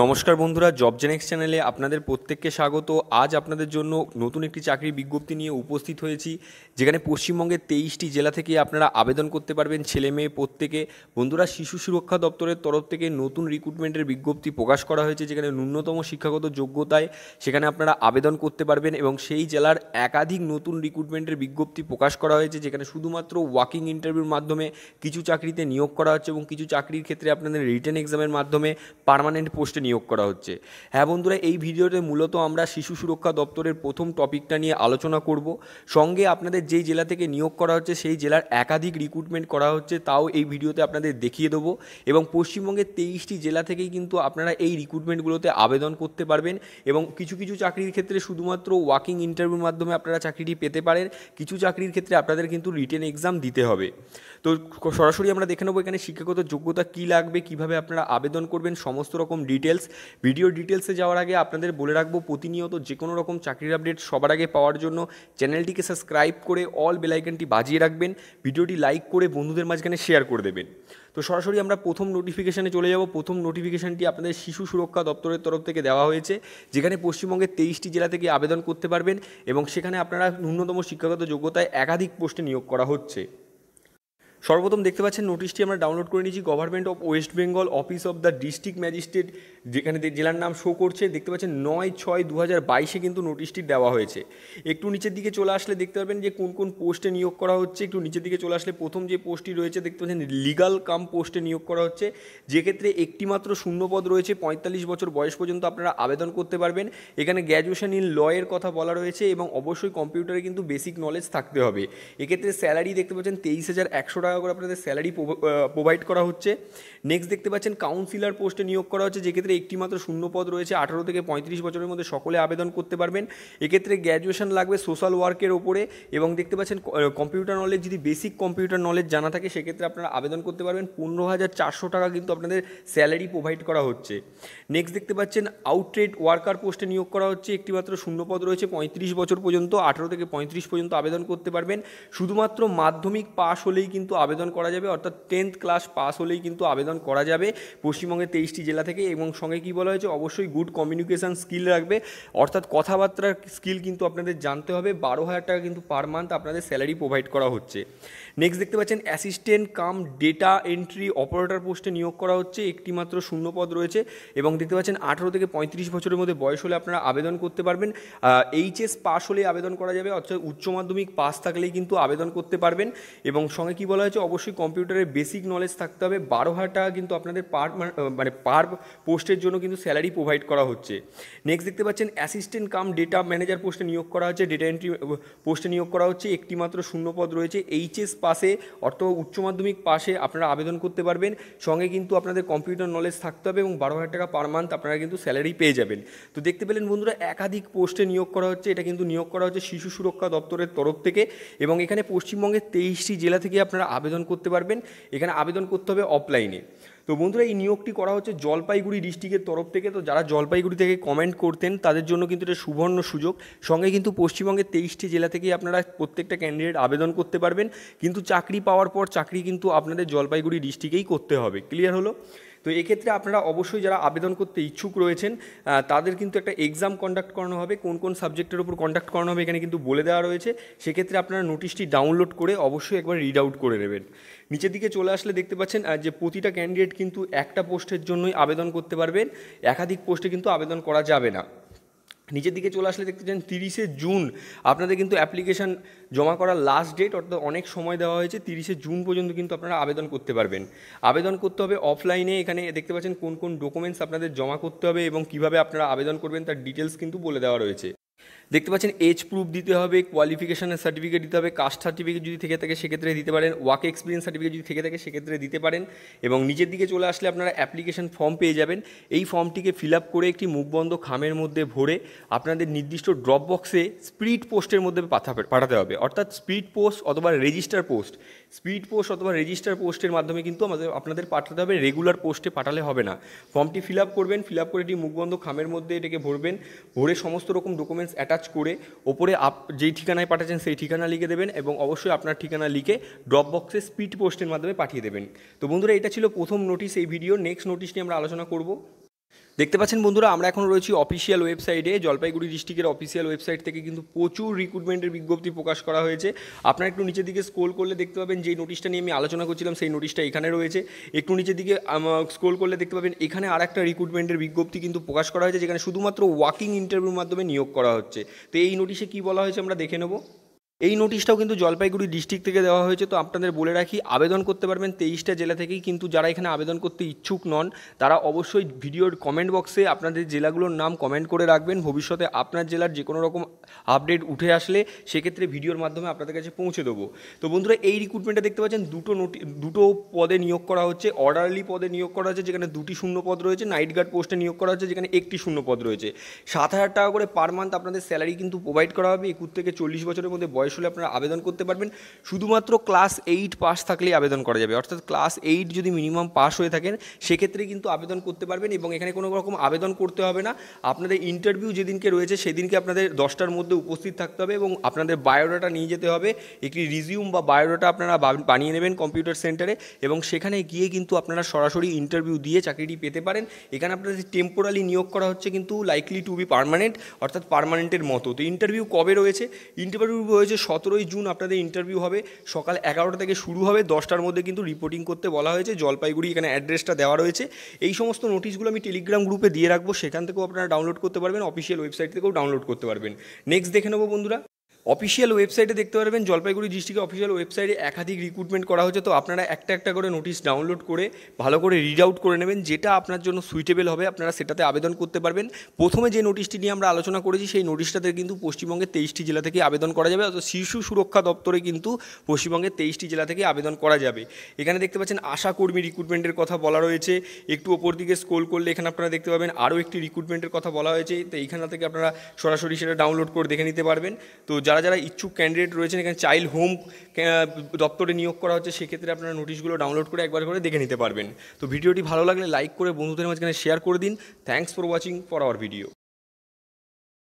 নমস্কার বন্ধুরা job Genex চ্যানেলে আপনাদের প্রত্যেককে স্বাগত আজ আপনাদের জন্য নতুন একটি চাকরির বিজ্ঞপ্তি নিয়ে উপস্থিত হয়েছি যেখানে পশ্চিমবঙ্গের তেইশটি জেলা থেকে আপনারা আবেদন করতে পারবেন ছেলে মেয়ে প্রত্যেকে বন্ধুরা শিশু সুরক্ষা দপ্তরের তরফ থেকে নতুন রিক্রুটমেন্টের বিজ্ঞপ্তি প্রকাশ করা হয়েছে যেখানে ন্যূনতম শিক্ষাগত যোগ্যতায় সেখানে আপনারা আবেদন করতে পারবেন এবং সেই জেলার একাধিক নতুন রিক্রুটমেন্টের বিজ্ঞপ্তি প্রকাশ করা হয়েছে যেখানে শুধুমাত্র ওয়াকিং ইন্টারভিউর মাধ্যমে কিছু চাকরিতে নিয়োগ করা হচ্ছে এবং কিছু চাকরির ক্ষেত্রে আপনাদের রিটার্ন এক্সামের মাধ্যমে পারমানেন্ট পোস্টে নিয়োগ করা হচ্ছে হ্যাঁ বন্ধুরা এই ভিডিওতে মূলত আমরা শিশু সুরক্ষা দপ্তরের প্রথম টপিকটা নিয়ে আলোচনা করব সঙ্গে আপনাদের যেই জেলা থেকে নিয়োগ করা হচ্ছে সেই জেলার একাধিক রিক্রুটমেন্ট করা হচ্ছে তাও এই ভিডিওতে আপনাদের দেখিয়ে দেবো এবং পশ্চিমবঙ্গের তেইশটি জেলা থেকেই কিন্তু আপনারা এই রিক্রুটমেন্টগুলোতে আবেদন করতে পারবেন এবং কিছু কিছু চাকরির ক্ষেত্রে শুধুমাত্র ওয়াকিং ইন্টারভিউর মাধ্যমে আপনারা চাকরিটি পেতে পারেন কিছু চাকরির ক্ষেত্রে আপনাদের কিন্তু রিটেন এক্সাম দিতে হবে তো সরাসরি আমরা দেখে নেবো এখানে শিক্ষাগত যোগ্যতা কী লাগবে কিভাবে আপনারা আবেদন করবেন সমস্ত রকম ডিটেল ডিটেলস ভিডিও ডিটেলসে যাওয়ার আগে আপনাদের বলে রাখবো প্রতিনিয়ত যে কোনো রকম চাকরির আপডেট সবার আগে পাওয়ার জন্য চ্যানেলটিকে সাবস্ক্রাইব করে অল বেলাইকনটি বাজিয়ে রাখবেন ভিডিওটি লাইক করে বন্ধুদের মাঝখানে শেয়ার করে দেবেন তো সরাসরি আমরা প্রথম নোটিফিকেশানে চলে যাব প্রথম নোটিফিকেশানটি আপনাদের শিশু সুরক্ষা দপ্তরের তরফ থেকে দেওয়া হয়েছে যেখানে পশ্চিমবঙ্গের তেইশটি জেলা থেকে আবেদন করতে পারবেন এবং সেখানে আপনারা ন্যূনতম শিক্ষাগত যোগ্যতায় একাধিক পোস্টে নিয়োগ করা হচ্ছে সর্বপ্রথম দেখতে পাচ্ছেন নোটিশটি আমরা ডাউনলোড করে নিয়েছি government of West Bengal office of the district magistrate যেখানে জেলার নাম শো করছে দেখতে পাচ্ছেন নয় ছয় দু হাজার বাইশে কিন্তু নোটিশটি দেওয়া হয়েছে একটু নিচের দিকে চলে আসলে দেখতে পাবেন যে কোন কোন পোস্টে নিয়োগ করা হচ্ছে একটু নিচের দিকে চলে আসলে প্রথম যে পোস্টটি রয়েছে দেখতে পাচ্ছেন লিগাল কাম পোস্টে নিয়োগ করা হচ্ছে যে ক্ষেত্রে একটি মাত্র শূন্যপদ রয়েছে পঁয়তাল্লিশ বছর বয়স পর্যন্ত আপনারা আবেদন করতে পারবেন এখানে গ্র্যাজুয়েশন ইন লয়ের কথা বলা রয়েছে এবং অবশ্যই কম্পিউটারে কিন্তু বেসিক নলেজ থাকতে হবে এক্ষেত্রে স্যালারি দেখতে পাচ্ছেন তেইশ হাজার একশো টাকা টাকা করে আপনাদের স্যালারি প্রোভাইড করা হচ্ছে নেক্সট দেখতে পাচ্ছেন কাউন্সিলর পোস্টে নিয়োগ করা হচ্ছে যেক্ষেত্রে একটি মাত্র শূন্য পদ রয়েছে আঠারো থেকে পঁয়ত্রিশ বছরের মধ্যে সকলে আবেদন করতে পারবেন এক্ষেত্রে গ্র্যাজুয়েশন লাগবে সোশ্যাল ওয়ার্কের ওপরে এবং দেখতে পাচ্ছেন কম্পিউটার নলেজ যদি বেসিক কম্পিউটার নলেজ জানা থাকে সেক্ষেত্রে আপনারা আবেদন করতে পারবেন পনেরো হাজার চারশো টাকা কিন্তু আপনাদের স্যালারি প্রোভাইড করা হচ্ছে নেক্সট দেখতে পাচ্ছেন আউটরেড ওয়ার্কার পোস্টে নিয়োগ করা হচ্ছে একটি মাত্র শূন্য পদ রয়েছে পঁয়ত্রিশ বছর পর্যন্ত আঠারো থেকে পঁয়ত্রিশ পর্যন্ত আবেদন করতে পারবেন শুধুমাত্র মাধ্যমিক পাশ হলেই কিন্তু আবেদন করা যাবে অর্থাৎ টেন্থ ক্লাস পাস হলেই কিন্তু আবেদন করা যাবে পশ্চিমবঙ্গের তেইশটি জেলা থেকে এবং সঙ্গে কি বলা হয়েছে অবশ্যই গুড কমিউনিকেশান স্কিল রাখবে অর্থাৎ কথাবার্তার স্কিল কিন্তু আপনাদের জানতে হবে বারো হাজার টাকা কিন্তু পার মান্থ আপনাদের স্যালারি প্রোভাইড করা হচ্ছে নেক্সট দেখতে পাচ্ছেন assistant cum data entry operator পোস্টে নিয়োগ করা হচ্ছে একটি মাত্র শূন্য পদ রয়েছে এবং দেখতে পাচ্ছেন আঠেরো থেকে পঁয়ত্রিশ বছরের মধ্যে বয়স হলে আপনারা আবেদন করতে পারবেন এইচএস পাস হলে আবেদন করা যাবে অর্থাৎ উচ্চ মাধ্যমিক পাস থাকলেই কিন্তু আবেদন করতে পারবেন এবং সঙ্গে কি বলা হয়েছে অবশ্যই কম্পিউটারের বেসিক নলেজ থাকতে হবে বারো হাজার টাকা কিন্তু আপনাদের পার মানে পার পোস্টের জন্য কিন্তু স্যালারি প্রোভাইড করা হচ্ছে নেক্সট দেখতে পাচ্ছেন অ্যাসিস্ট্যান্ট কাম ডেটা ম্যানেজার পোস্টে নিয়োগ করা হচ্ছে ডেটা এন্ট্রি পোস্টে নিয়োগ করা হচ্ছে একটি মাত্র শূন্যপদ রয়েছে এইচএস পাসে অর্থাৎ উচ্চ মাধ্যমিক পাশে আপনারা আবেদন করতে পারবেন সঙ্গে কিন্তু আপনাদের কম্পিউটার নলেজ থাকতে হবে এবং বারো হাজার টাকা পার মান্থ আপনারা কিন্তু স্যালারি পেয়ে যাবেন তো দেখতে পেলেন বন্ধুরা একাধিক পোস্টে নিয়োগ করা হচ্ছে এটা কিন্তু নিয়োগ করা হচ্ছে শিশু সুরক্ষা দপ্তরের তরফ থেকে এবং এখানে পশ্চিমবঙ্গের তেইশটি জেলা থেকে আপনারা আবেদন করতে পারবেন এখানে আবেদন করতে হবে অফলাইনে তো বন্ধুরা এই নিয়োগটি করা হচ্ছে জলপাইগুড়ি ডিস্ট্রিক্টের তরফ থেকে তো যারা জলপাইগুড়ি থেকে কমেন্ট করতেন তাদের জন্য কিন্তু এটা সুবর্ণ সুযোগ সঙ্গে কিন্তু পশ্চিমবঙ্গের তেইশটি জেলা থেকেই আপনারা প্রত্যেকটা ক্যান্ডিডেট আবেদন করতে পারবেন কিন্তু চাকরি পাওয়ার পর চাকরি কিন্তু আপনাদের জলপাইগুড়ি ডিস্ট্রিক্টেই করতে হবে ক্লিয়ার হলো তো এক্ষেত্রে আপনারা অবশ্যই যারা আবেদন করতে ইচ্ছুক রয়েছেন তাদের কিন্তু একটা এক্সাম কন্ডাক্ট করানো হবে কোন কোন সাবজেক্টের উপর কন্ডাক্ট করানো হবে এখানে কিন্তু বলে দেওয়া রয়েছে সেক্ষেত্রে আপনারা নোটিশটি ডাউনলোড করে অবশ্যই একবার রিড আউট করে নেবেন নিচের দিকে চলে আসলে দেখতে পাচ্ছেন যে প্রতিটা ক্যান্ডিডেট কিন্তু একটা পোস্টের জন্যই আবেদন করতে পারবেন একাধিক পোস্টে কিন্তু আবেদন করা যাবে না নিচের দিকে চলে আসলে দেখতে চান তিরিশে জুন আপনাদের কিন্তু অ্যাপ্লিকেশান জমা করার লাস্ট ডেট অর্থাৎ অনেক সময় দেওয়া হয়েছে তিরিশে জুন পর্যন্ত কিন্তু আপনারা আবেদন করতে পারবেন আবেদন করতে হবে অফলাইনে এখানে দেখতে পাচ্ছেন কোন কোন ডকুমেন্টস আপনাদের জমা করতে হবে এবং কিভাবে আপনারা আবেদন করবেন তার ডিটেলস কিন্তু বলে দেওয়া রয়েছে দেখতে পাচ্ছেন এজ প্রুফ দিতে হবে কোয়ালিফিকেশনের সার্টিফিকেট দিতে হবে কাস্ট সার্টিফিকেট যদি থেকে থাকে সেক্ষেত্রে দিতে পারেন ওয়ার্ক এক্সপিরিয়েন্স সার্টিফিকেট যদি থেকে থাকে সেক্ষেত্রে দিতে পারেন এবং নিজের দিকে চলে আসলে আপনারা অ্যাপ্লিকেশন ফর্ম পেয়ে যাবেন এই ফর্মটিকে ফিল আপ করে একটি মুখবন্ধ খামের মধ্যে ভরে আপনাদের নির্দিষ্ট ড্রপ বক্সে স্পিড পোস্টের মধ্যে পাঠাতে হবে অর্থাৎ স্পিড পোস্ট অথবা রেজিস্টার পোস্ট স্পিড পোস্ট অথবা রেজিস্টার পোস্টের মাধ্যমে কিন্তু আমাদের আপনাদের পাঠাতে হবে রেগুলার পোস্টে পাঠালে হবে না ফর্মটি ফিল আপ করবেন ফিল আপ করে এটি মুখবন্ধ খামের মধ্যে এটাকে ভরবেন ভরে সমস্ত রকম ডকুমেন্টস অ্যাটাচ অ্যাটাচ করে ওপরে আপ যেই ঠিকানায় পাঠাচ্ছেন সেই ঠিকানা লিখে দেবেন এবং অবশ্যই আপনার ঠিকানা লিখে ড্রপ বক্সে স্পিড পোস্টের মাধ্যমে পাঠিয়ে দেবেন তো বন্ধুরা এটা ছিল প্রথম নোটিশ এই ভিডিও নেক্সট নোটিশ নিয়ে আমরা আলোচনা করবো দেখতে পাচ্ছেন বন্ধুরা আমরা এখন রয়েছি অফিসিয়াল ওয়েবসাইটে জলপাইগুড়ি ডিস্ট্রিক্টের অফিসিয়াল ওয়েবসাইট থেকে কিন্তু প্রচুর রিক্রুটমেন্টের বিজ্ঞপ্তি প্রকাশ করা হয়েছে আপনারা একটু নিচের দিকে স্ক্রোল করলে দেখতে পাবেন যে নোটিশটা নিয়ে আমি আলোচনা করছিলাম সেই নোটিশটা এখানে রয়েছে একটু নিচের দিকে স্ক্রোল করলে দেখতে পাবেন এখানে আর একটা রিক্রুটমেন্টের বিজ্ঞপ্তি কিন্তু প্রকাশ করা হয়েছে যেখানে শুধুমাত্র ওয়াকিং ইন্টারভিউর মাধ্যমে নিয়োগ করা হচ্ছে তো এই নোটিশে কি বলা হয়েছে আমরা দেখে নেবো এই নোটিশটাও কিন্তু জলপাইগুড়ি ডিস্ট্রিক্ট থেকে দেওয়া হয়েছে তো আপনাদের বলে রাখি আবেদন করতে পারবেন তেইশটা জেলা থেকেই কিন্তু যারা এখানে আবেদন করতে ইচ্ছুক নন তারা অবশ্যই ভিডিওর কমেন্ট বক্সে আপনাদের জেলাগুলোর নাম কমেন্ট করে রাখবেন ভবিষ্যতে আপনার জেলার যে কোনো রকম আপডেট উঠে আসলে সেক্ষেত্রে ভিডিওর মাধ্যমে আপনাদের কাছে পৌঁছে দেবো তো বন্ধুরা এই রিক্রুটমেন্টটা দেখতে পাচ্ছেন দুটো নোটি দুটো পদে নিয়োগ করা হচ্ছে অর্ডারলি পদে নিয়োগ করা হচ্ছে যেখানে দুটি শূন্য পদ রয়েছে নাইট গার্ড পোস্টে নিয়োগ করা হচ্ছে যেখানে একটি শূন্য পদ রয়েছে সাত হাজার টাকা করে পার মান্থ আপনাদের স্যালারি কিন্তু প্রোভাইড করা হবে একুশ থেকে চল্লিশ বছরের মধ্যে বয়স হলে আপনারা আবেদন করতে পারবেন শুধুমাত্র ক্লাস এইট পাস থাকলেই আবেদন করা যাবে অর্থাৎ ক্লাস এইট যদি মিনিমাম পাস হয়ে থাকেন সেক্ষেত্রে কিন্তু আবেদন করতে পারবেন এবং এখানে কোনো রকম আবেদন করতে হবে না আপনাদের ইন্টারভিউ যেদিনকে রয়েছে সেদিনকে আপনাদের দশটার মধ্যে উপস্থিত থাকতে হবে এবং আপনাদের বায়োডাটা নিয়ে যেতে হবে একটি রিজিউম বা বায়োডাটা আপনারা বানিয়ে নেবেন কম্পিউটার সেন্টারে এবং সেখানে গিয়ে কিন্তু আপনারা সরাসরি ইন্টারভিউ দিয়ে চাকরিটি পেতে পারেন এখানে আপনাদের টেম্পোরালি নিয়োগ করা হচ্ছে কিন্তু লাইকলি টু বি পারমানেন্ট অর্থাৎ পারমানেন্টের মতো তো ইন্টারভিউ কবে রয়েছে ইন্টারভিউ রয়েছে যে সতেরোই জুন আপনাদের ইন্টারভিউ হবে সকাল এগারোটা থেকে শুরু হবে দশটার মধ্যে কিন্তু রিপোর্টিং করতে বলা হয়েছে জলপাইগুড়ি এখানে অ্যাড্রেসটা দেওয়া রয়েছে এই সমস্ত নোটিশগুলো আমি টেলিগ্রাম গ্রুপে দিয়ে রাখবো সেখান থেকেও আপনারা ডাউনলোড করতে পারবেন অফিসিয়াল ওয়েবসাইট থেকেও ডাউনলোড করতে পারবেন নেক্সট দেখে নেবো বন্ধুরা অফিসিয়াল ওয়েবসাইটে দেখতে পারবেন জলপাইগুড়ি ডিস্ট্রিক্টে অফিসিয়াল ওয়েবসাইটে একাধিক রিক্রুটমেন্ট করা হচ্ছে তো আপনারা একটা একটা করে নোটিশ ডাউনলোড করে ভালো করে রিড আউট করে নেবেন যেটা আপনার জন্য সুইটেবল হবে আপনারা সেটাতে আবেদন করতে পারবেন প্রথমে যে নোটিশটি নিয়ে আমরা আলোচনা করেছি সেই নোটিশটাতে কিন্তু পশ্চিমবঙ্গের তেইশটি জেলা থেকে আবেদন করা যাবে অর্থাৎ শিশু সুরক্ষা দপ্তরে কিন্তু পশ্চিমবঙ্গের তেইশটি জেলা থেকে আবেদন করা যাবে এখানে দেখতে পাচ্ছেন আশাকর্মী রিক্রুটমেন্টের কথা বলা রয়েছে একটু ওপর দিকে স্কোল করলে এখানে আপনারা দেখতে পাবেন আরও একটি রিক্রুটমেন্টের কথা বলা হয়েছে তো এইখানে থেকে আপনারা সরাসরি সেটা ডাউনলোড করে দেখে নিতে পারবেন তো যারা যারা ইচ্ছুক ক্যান্ডিডেট রয়েছেন এখানে চাইল্ড হোম দপ্তরে নিয়োগ করা হচ্ছে সেক্ষেত্রে আপনারা নোটিশগুলো ডাউনলোড করে একবার করে দেখে নিতে পারবেন তো ভিডিওটি ভালো লাগলে লাইক করে বন্ধুদের মাঝখানে শেয়ার করে দিন thanks for watching for our video